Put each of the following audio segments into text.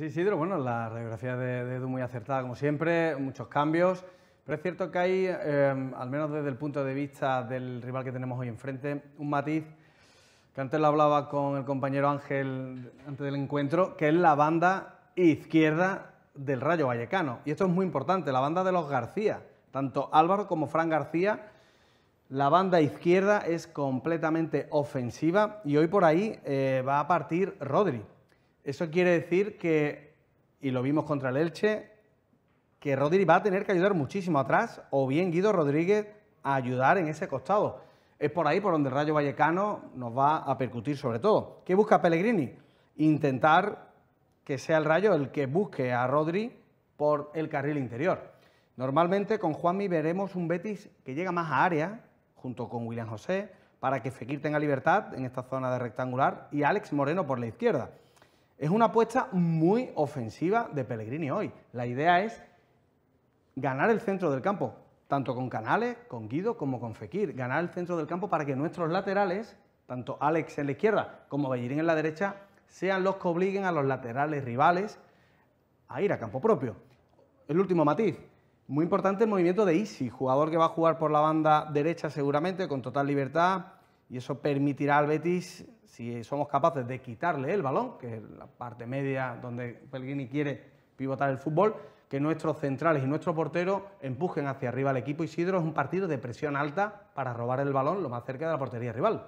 sí, Isidro, bueno, la radiografía de, Edu muy acertada como siempre, muchos cambios, pero es cierto que hay, eh, al menos desde el punto de vista del rival que tenemos hoy enfrente, un matiz que antes lo hablaba con el compañero Ángel antes del encuentro, que es la banda izquierda del Rayo Vallecano. Y esto es muy importante, la banda de los García, tanto Álvaro como Fran García, la banda izquierda es completamente ofensiva y hoy por ahí eh, va a partir Rodri. Eso quiere decir que, y lo vimos contra el Elche, que Rodri va a tener que ayudar muchísimo atrás, o bien Guido Rodríguez a ayudar en ese costado. Es por ahí por donde el Rayo Vallecano nos va a percutir sobre todo. ¿Qué busca Pellegrini? Intentar que sea el Rayo el que busque a Rodri por el carril interior. Normalmente con Juanmi veremos un Betis que llega más a área, junto con William José, para que Fekir tenga libertad en esta zona de rectangular y Alex Moreno por la izquierda. Es una apuesta muy ofensiva de Pellegrini hoy. La idea es ganar el centro del campo, tanto con Canales, con Guido, como con Fekir. Ganar el centro del campo para que nuestros laterales, tanto Alex en la izquierda como Bellirín en la derecha, sean los que obliguen a los laterales rivales a ir a campo propio. El último matiz, muy importante el movimiento de Isi, jugador que va a jugar por la banda derecha seguramente con total libertad y eso permitirá al Betis si somos capaces de quitarle el balón, que es la parte media donde Pelguini quiere pivotar el fútbol, que nuestros centrales y nuestro portero empujen hacia arriba al equipo. Isidro es un partido de presión alta para robar el balón lo más cerca de la portería rival.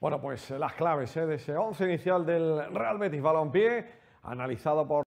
Bueno, pues eh, las claves eh, de ese once inicial del Real Betis Balompié, analizado por...